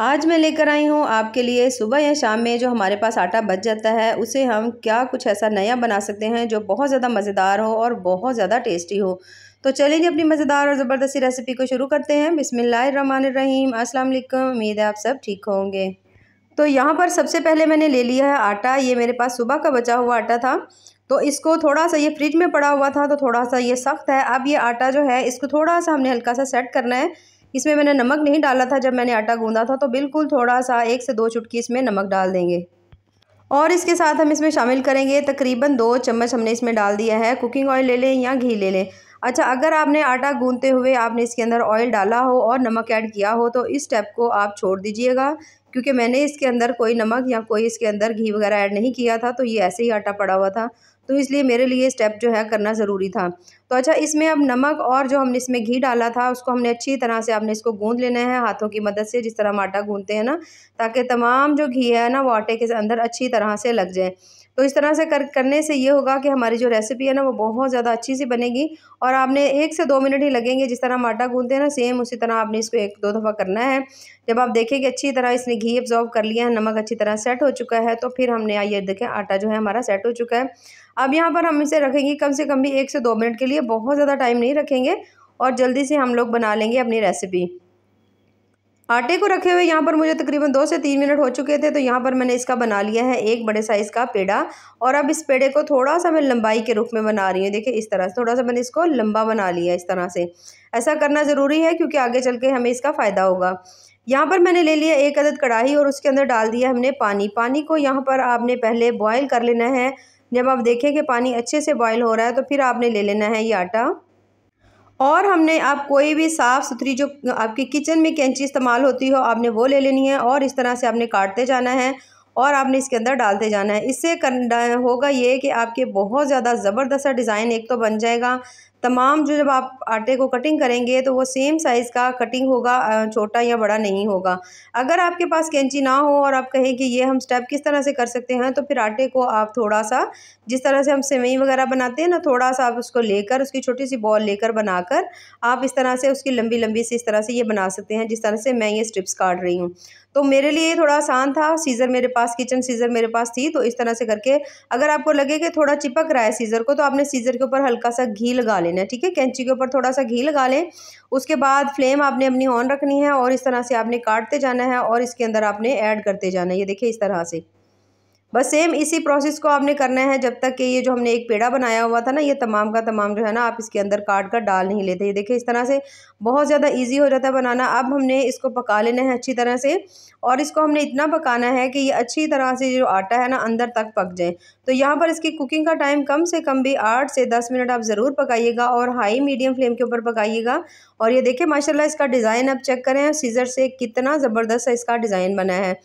आज मैं लेकर आई हूँ आपके लिए सुबह या शाम में जो हमारे पास आटा बच जाता है उसे हम क्या कुछ ऐसा नया बना सकते हैं जो बहुत ज़्यादा मज़ेदार हो और बहुत ज़्यादा टेस्टी हो तो चलिए जी अपनी मज़ेदार और ज़बरदस्ती रेसिपी को शुरू करते हैं बिसमीम अस्सलाम वालेकुम उम्मीद है आप सब ठीक होंगे तो यहाँ पर सबसे पहले मैंने ले लिया है आटा ये मेरे पास सुबह का बचा हुआ आटा था तो इसको थोड़ा सा ये फ्रिज में पड़ा हुआ था तो थोड़ा सा ये सख्त है अब ये आटा जो है इसको थोड़ा सा हमने हल्का सा सेट करना है इसमें मैंने नमक नहीं डाला था जब मैंने आटा गूंदा था तो बिल्कुल थोड़ा सा एक से दो चुटकी इसमें नमक डाल देंगे और इसके साथ हम इसमें शामिल करेंगे तकरीबन दो चम्मच हमने इसमें डाल दिया है कुकिंग ऑयल ले लें या घी ले लें अच्छा अगर आपने आटा गूंदते हुए आपने इसके अंदर ऑयल डाला हो और नमक ऐड किया हो तो इस स्टेप को आप छोड़ दीजिएगा क्योंकि मैंने इसके अंदर कोई नमक या कोई इसके अंदर घी वगैरह ऐड नहीं किया था तो ये ऐसे ही आटा पड़ा हुआ था तो इसलिए मेरे लिए स्टेप जो है करना ज़रूरी था तो अच्छा इसमें अब नमक और जो हमने इसमें घी डाला था उसको हमने अच्छी तरह से आपने इसको गूंद लेना है हाथों की मदद से जिस तरह हम आटा गूंदते हैं ना ताकि तमाम जो घी है ना वो आटे के अंदर अच्छी तरह से लग जाए तो इस तरह से कर करने से ये होगा कि हमारी जो रेसिपी है ना वो बहुत ज़्यादा अच्छी सी बनेगी और आपने एक से दो मिनट ही लगेंगे जिस तरह हम आटा गूंदते हैं ना सेम उसी तरह आपने इसको एक दो दफ़ा करना है जब आप देखें कि अच्छी तरह इसने घी ऑब्जॉर्व कर लिया है नमक अच्छी तरह सेट हो चुका है तो फिर हमने आइए देखें आटा जो है हमारा सेट हो चुका है अब यहाँ पर हम इसे रखेंगे कम से कम भी एक से दो मिनट के लिए बहुत ज़्यादा टाइम नहीं रखेंगे और जल्दी से हम लोग बना लेंगे अपनी रेसिपी आटे को रखे हुए यहाँ पर मुझे तकरीबन दो से तीन मिनट हो चुके थे तो यहाँ पर मैंने इसका बना लिया है एक बड़े साइज़ का पेड़ा और अब इस पेड़े को थोड़ा सा मैं लंबाई के रूप में बना रही हूँ देखिए इस तरह से थोड़ा सा मैंने इसको लंबा बना लिया इस तरह से ऐसा करना ज़रूरी है क्योंकि आगे चल के हमें इसका फ़ायदा होगा यहाँ पर मैंने ले लिया एक अदद कढ़ाई और उसके अंदर डाल दिया हमने पानी पानी को यहाँ पर आपने पहले बॉयल कर लेना है जब आप देखें कि पानी अच्छे से बॉयल हो रहा है तो फिर आपने ले लेना है ये आटा और हमने आप कोई भी साफ़ सुथरी जो आपकी किचन में कैंची इस्तेमाल होती हो आपने वो ले लेनी है और इस तरह से आपने काटते जाना है और आपने इसके अंदर डालते जाना है इससे होगा ये कि आपके बहुत ज़्यादा ज़बरदस्त डिज़ाइन एक तो बन जाएगा तमाम जो जब आप आटे को कटिंग करेंगे तो वो सेम साइज़ का कटिंग होगा छोटा या बड़ा नहीं होगा अगर आपके पास कैंची ना हो और आप कहें कि ये हम स्टेप किस तरह से कर सकते हैं तो फिर आटे को आप थोड़ा सा जिस तरह से हम सेवई वगैरह बनाते हैं ना थोड़ा सा आप उसको लेकर उसकी छोटी सी बॉल लेकर बनाकर आप इस तरह से उसकी लंबी लंबी से इस तरह से ये बना सकते हैं जिस तरह से मैं ये स्ट्रिप्स काट रही हूँ तो मेरे लिए थोड़ा आसान था सीज़र मेरे पास किचन सीज़र मेरे पास थी तो इस तरह से करके अगर आपको लगे कि थोड़ा चिपक रहा है सीज़र को तो आपने सीज़र के ऊपर हल्का सा घी लगा लेना है ठीक है कैंची के ऊपर थोड़ा सा घी लगा लें उसके बाद फ्लेम आपने अपनी ऑन रखनी है और इस तरह से आपने काटते जाना है और इसके अंदर आपने ऐड करते जाना है ये देखिए इस तरह से बस सेम इसी प्रोसेस को आपने करना है जब तक कि ये जो हमने एक पेड़ा बनाया हुआ था ना ये तमाम का तमाम जो है ना आप इसके अंदर काट कर डाल नहीं लेते ये देखिए इस तरह से बहुत ज़्यादा ईजी हो जाता है बनाना अब हमने इसको पका लेना है अच्छी तरह से और इसको हमने इतना पकाना है कि ये अच्छी तरह से जो आटा है ना अंदर तक पक जाए तो यहाँ पर इसकी कुकिंग का टाइम कम से कम भी आठ से दस मिनट आप ज़रूर पकाइएगा और हाई मीडियम फ्लेम के ऊपर पकाइएगा और ये देखिए माशाल्लाह इसका डिज़ाइन आप चेक करें सीज़र से कितना ज़बरदस्त इसका डिज़ाइन बना है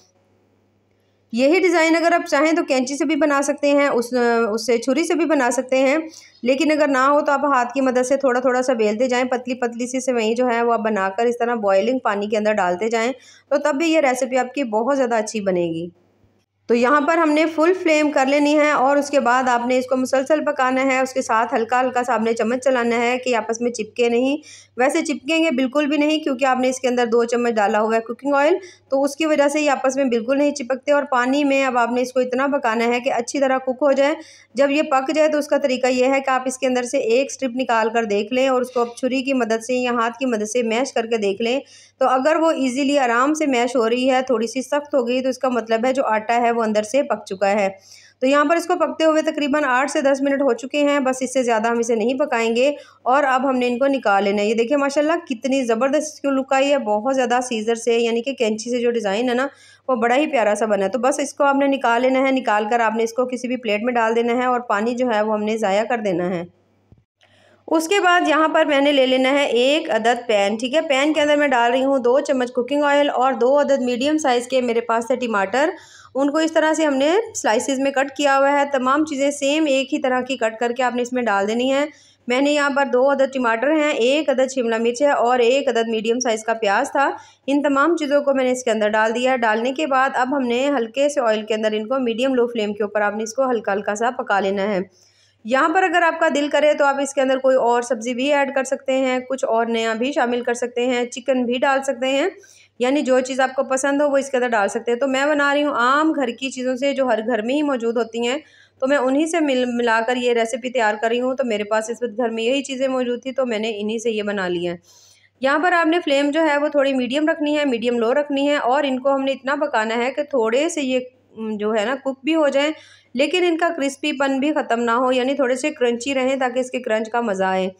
यही डिज़ाइन अगर आप चाहें तो कैंची से भी बना सकते हैं उस उससे छुरी से भी बना सकते हैं लेकिन अगर ना हो तो आप हाथ की मदद से थोड़ा थोड़ा सा बेलते जाएं पतली पतली सी सेवई जो है वो आप बनाकर इस तरह बॉयलिंग पानी के अंदर डालते जाएं तो तब भी ये रेसिपी आपकी बहुत ज़्यादा अच्छी बनेगी तो यहाँ पर हमने फुल फ्लेम कर लेनी है और उसके बाद आपने इसको मुसलसल पकाना है उसके साथ हल्का हल्का सा आपने चम्मच चलाना है कि आपस में चिपके नहीं वैसे चिपकेंगे बिल्कुल भी नहीं क्योंकि आपने इसके अंदर दो चम्मच डाला हुआ है कुकिंग ऑयल तो उसकी वजह से ये आपस में बिल्कुल नहीं चिपकते और पानी में अब आपने इसको इतना पकाना है कि अच्छी तरह कुक हो जाए जब ये पक जाए तो उसका तरीका यह है कि आप इसके अंदर से एक स्ट्रिप निकाल कर देख लें और उसको आप छुरी की मदद से या हाथ की मदद से मैश करके देख लें तो अगर वो ईजिली आराम से मैश हो रही है थोड़ी सी सख्त हो गई तो इसका मतलब है जो आटा है वो अंदर से पक चुका है तो यहाँ पर इसको पकते हुए तकरीबन आठ से दस मिनट हो चुके हैं बस इससे ज़्यादा हम इसे नहीं पकाएंगे और अब हमने इनको निकाल लेना है ये देखिए माशाल्लाह कितनी ज़बरदस्त इसकी लुक आई है बहुत ज़्यादा सीज़र से यानी कि कैंची से जो डिज़ाइन है ना वो बड़ा ही प्यारा सा बना है तो बस इसको आपने निकाल लेना है निकाल कर आपने इसको किसी भी प्लेट में डाल देना है और पानी जो है वो हमने ज़ाया कर देना है उसके बाद यहाँ पर मैंने ले लेना है एक अदद पैन ठीक है पैन के अंदर मैं डाल रही हूँ दो चम्मच कुकिंग ऑयल और दो अदद मीडियम साइज़ के मेरे पास थे टमाटर उनको इस तरह से हमने स्लाइसिस में कट किया हुआ है तमाम चीज़ें सेम एक ही तरह की कट करके आपने इसमें डाल देनी है मैंने यहाँ पर दो अदद टमाटर हैं एक अदद शिमला मिर्च है और एक अदद मीडियम साइज़ का प्याज था इन तमाम चीज़ों को मैंने इसके अंदर डाल दिया डालने के बाद अब हमने हल्के से ऑयल के अंदर इनको मीडियम लो फ्लेम के ऊपर आपने इसको हल्का हल्का सा पका लेना है यहाँ पर अगर आपका दिल करे तो आप इसके अंदर कोई और सब्ज़ी भी ऐड कर सकते हैं कुछ और नया भी शामिल कर सकते हैं चिकन भी डाल सकते हैं यानी जो चीज़ आपको पसंद हो वो इसके अंदर डाल सकते हैं तो मैं बना रही हूँ आम घर की चीज़ों से जो हर घर में ही मौजूद होती हैं तो मैं उन्हीं से मिल मिलाकर ये रेसिपी तैयार कर रही हूँ तो मेरे पास इस वक्त घर में यही चीज़ें मौजूद थी तो मैंने इन्हीं से ये बना ली है यहाँ पर आपने फ्लेम जो है वो थोड़ी मीडियम रखनी है मीडियम लो रखनी है और इनको हमने इतना पकाना है कि थोड़े से ये जो है ना कुक भी हो जाएँ लेकिन इनका क्रिस्पीपन भी ख़त्म ना हो यानी थोड़े से क्रंची रहें ताकि इसके क्रंच का मज़ा आए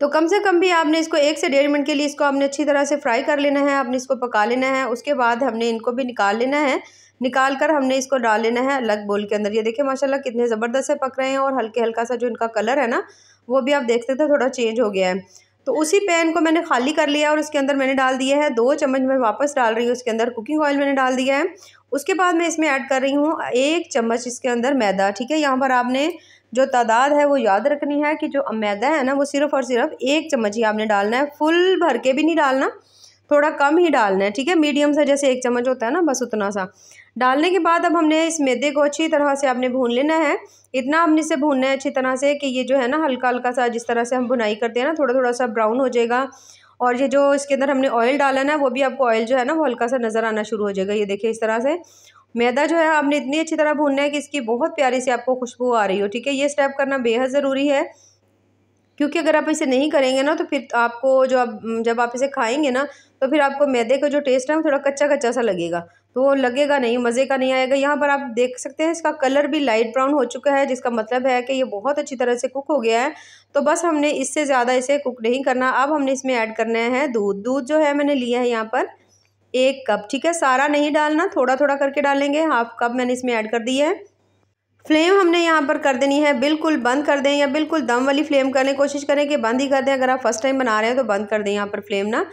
तो कम से कम भी आपने इसको एक से डेढ़ मिनट के लिए इसको आपने अच्छी तरह से फ्राई कर लेना है आपने इसको पका लेना है उसके बाद हमने इनको भी निकाल लेना है निकाल कर हमने इसको डाल लेना है अलग बोल के अंदर ये देखिए माशाल्लाह कितने ज़बरदस्त से पक रहे हैं और हल्के हल्का सा जो इनका कलर है ना वो भी आप देख सकते हैं थोड़ा चेंज हो गया है तो उसी पैन को मैंने खाली कर लिया और उसके अंदर मैंने डाल दिया है दो चम्मच मैं वापस डाल रही हूँ उसके अंदर कुकिंग ऑयल मैंने डाल दिया है उसके बाद मैं इसमें ऐड कर रही हूँ एक चम्मच इसके अंदर मैदा ठीक है यहाँ पर आपने जो तादाद है वो याद रखनी है कि जो मैदा है ना वो सिर्फ़ और सिर्फ एक चम्मच ही आपने डालना है फुल भर के भी नहीं डालना थोड़ा कम ही डालना है ठीक है मीडियम सा जैसे एक चम्मच होता है ना बस उतना सा डालने के बाद अब हमने इस मैदे को अच्छी तरह से आपने भून लेना है इतना हमने इसे भूनना है अच्छी तरह से कि ये जो है ना हल्का हल्का सा जिस तरह से हम बुनाई करते हैं ना थोड़ा थोड़ा सा ब्राउन हो जाएगा और ये जो इसके अंदर हमने ऑयल डाला ना वो भी आपको ऑयल जो है ना वो हल्का सा नज़र आना शुरू हो जाएगा ये देखिए इस तरह से मैदा जो है हमने इतनी अच्छी तरह भूनना है कि इसकी बहुत प्यारी से आपको खुशबू आ रही हो ठीक है ये स्टेप करना बेहद ज़रूरी है क्योंकि अगर आप इसे नहीं करेंगे ना तो फिर आपको जो आप जब आप इसे खाएंगे ना तो फिर आपको मैदे का जो टेस्ट है वो थोड़ा कच्चा कच्चा सा लगेगा तो वो लगेगा नहीं मज़े का नहीं आएगा यहाँ पर आप देख सकते हैं इसका कलर भी लाइट ब्राउन हो चुका है जिसका मतलब है कि ये बहुत अच्छी तरह से कुक हो गया है तो बस हमने इससे ज़्यादा इसे कुक नहीं करना अब हमने इसमें ऐड करना है दूध दूध जो है मैंने लिया है यहाँ पर एक कप ठीक है सारा नहीं डालना थोड़ा थोड़ा करके डालेंगे हाफ कप मैंने इसमें ऐड कर दी है फ्लेम हमने यहाँ पर कर देनी है बिल्कुल बंद कर दें या बिल्कुल दम वाली फ्लेम करने कोशिश करें कि बंद ही कर दें अगर आप फर्स्ट टाइम बना रहे हैं तो बंद कर दें यहाँ पर फ्लेम ना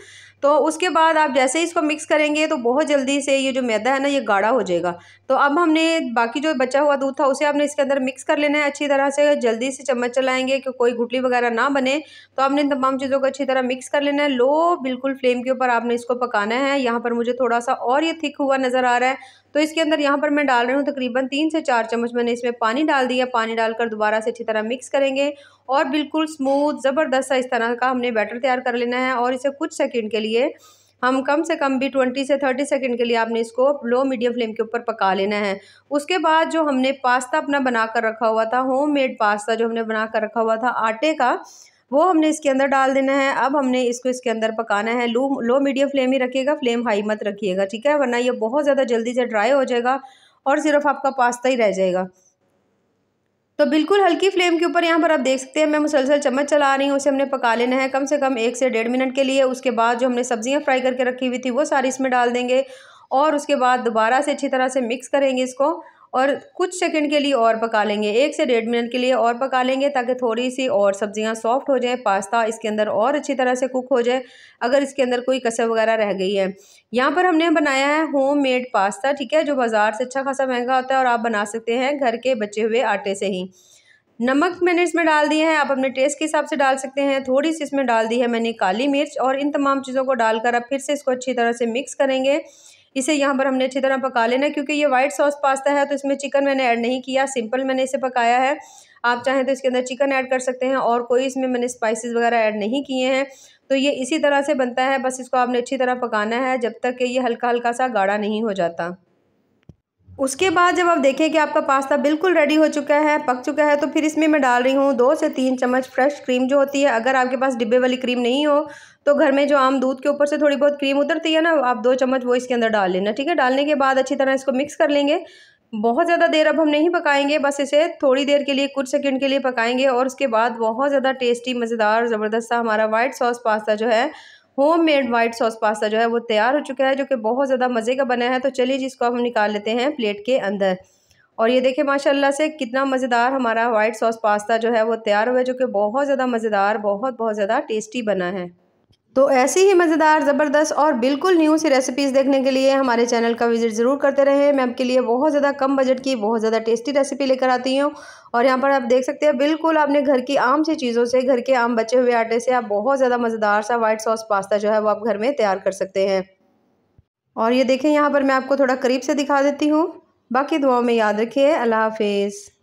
तो उसके बाद आप जैसे ही इसको मिक्स करेंगे तो बहुत जल्दी से ये जो मैदा है ना ये गाढ़ा हो जाएगा तो अब हमने बाकी जो बचा हुआ दूध था उसे आपने इसके अंदर मिक्स कर लेना है अच्छी तरह से जल्दी से चम्मच चलाएंगे कि कोई गुटली वगैरह ना बने तो आपने इन तमाम चीज़ों को अच्छी तरह मिक्स कर लेना है लो बिल्कुल फ्लेम के ऊपर आपने इसको पकाना है यहाँ पर मुझे थोड़ा सा और ये थिक हुआ नज़र आ रहा है तो इसके अंदर यहाँ पर मैं डाल रही हूँ तकरीबन तीन से चार चम्मच मैंने इसमें पानी डाल दिया पानी डालकर दोबारा से अच्छी तरह मिक्स करेंगे और बिल्कुल स्मूथ ज़बरदस्त सा इस तरह का हमने बैटर तैयार कर लेना है और इसे कुछ सेकेंड के लिए हम कम से कम भी ट्वेंटी से थर्टी सेकेंड के लिए आपने इसको लो मीडियम फ्लेम के ऊपर पका लेना है उसके बाद जो हमने पास्ता अपना बना कर रखा हुआ था होम मेड पास्ता जो हमने बना कर रखा हुआ था आटे का वो हमने इसके अंदर डाल देना है अब हमने इसको इसके अंदर पकाना है लो लो मीडियम फ्लेम ही रखिएगा फ्लेम हाई मत रखिएगा ठीक है वरना ये बहुत ज़्यादा जल्दी से ड्राई हो जाएगा और सिर्फ आपका पास्ता ही रह जाएगा तो बिल्कुल हल्की फ्लेम के ऊपर यहाँ पर आप देख सकते हैं मैं मुसलसल चम्मच चला रही हूँ उसे हमने पका लेना है कम से कम एक से डेढ़ मिनट के लिए उसके बाद जो हमने सब्जियाँ फ्राई करके रखी हुई थी वो सारी इसमें डाल देंगे और उसके बाद दोबारा से अच्छी तरह से मिक्स करेंगे इसको और कुछ सेकंड के लिए और पका लेंगे एक से डेढ़ मिनट के लिए और पका लेंगे ताकि थोड़ी सी और सब्जियां सॉफ्ट हो जाएं पास्ता इसके अंदर और अच्छी तरह से कुक हो जाए अगर इसके अंदर कोई कसर वगैरह रह गई है यहाँ पर हमने बनाया है होम मेड पास्ता ठीक है जो बाज़ार से अच्छा खासा महंगा होता है और आप बना सकते हैं घर के बचे हुए आटे से ही नमक मैंने इसमें डाल दिया है आप अपने टेस्ट के हिसाब से डाल सकते हैं थोड़ी सी इसमें डाल दी है मैंने काली मिर्च और इन तमाम चीज़ों को डालकर आप फिर से इसको अच्छी तरह से मिक्स करेंगे इसे यहाँ पर हमने अच्छी तरह पका लेना क्योंकि ये वाइट सॉस पास्ता है तो इसमें चिकन मैंने ऐड नहीं किया सिंपल मैंने इसे पकाया है आप चाहें तो इसके अंदर चिकन ऐड कर सकते हैं और कोई इसमें मैंने स्पाइसेस वगैरह ऐड नहीं किए हैं तो ये इसी तरह से बनता है बस इसको आपने अच्छी तरह पकाना है जब तक कि ये हल्का हल्का सा गाढ़ा नहीं हो जाता उसके बाद जब आप देखें कि आपका पास्ता बिल्कुल रेडी हो चुका है पक चुका है तो फिर इसमें मैं डाल रही हूँ दो से तीन चम्मच फ्रेश क्रीम जो होती है अगर आपके पास डिब्बे वाली क्रीम नहीं हो तो घर में जो आम दूध के ऊपर से थोड़ी बहुत क्रीम उतरती है ना आप दो चम्मच वो इसके अंदर डाल लेना ठीक है डालने के बाद अच्छी तरह इसको मिक्स कर लेंगे बहुत ज़्यादा देर अब हम नहीं पकाएंगे बस इसे थोड़ी देर के लिए कुछ सेकंड के लिए पकाएंगे और उसके बाद बहुत ज़्यादा टेस्टी मज़ेदार ज़बरदस्त सा हमारा वाइट सॉस पास्ता जो है homemade white sauce pasta जो है वो तैयार हो चुका है जो कि बहुत ज़्यादा मज़े का बना है तो चलिए जी इसको हम निकाल लेते हैं प्लेट के अंदर और ये देखें माशाल्लाह से कितना मज़ेदार हमारा वाइट सॉस पास्ता जो है वो तैयार हुआ है जो कि बहुत ज़्यादा मज़ेदार बहुत बहुत ज़्यादा टेस्टी बना है तो ऐसी ही मज़ेदार ज़बरदस्त और बिल्कुल न्यू सी रेसिपीज़ देखने के लिए हमारे चैनल का विजिट ज़रूर करते रहें मैं आपके लिए बहुत ज़्यादा कम बजट की बहुत ज़्यादा टेस्टी रेसिपी लेकर आती हूँ और यहाँ पर आप देख सकते हैं बिल्कुल आपने घर की आम सी चीज़ों से घर के आम बचे हुए आटे से आप बहुत ज़्यादा मज़ेदार सा वाइट सॉस पास्ता जो है वो आप घर में तैयार कर सकते हैं और ये देखें यहाँ पर मैं आपको थोड़ा करीब से दिखा देती हूँ बाकी दुआओं में याद रखिए अल्लाह हाफिज़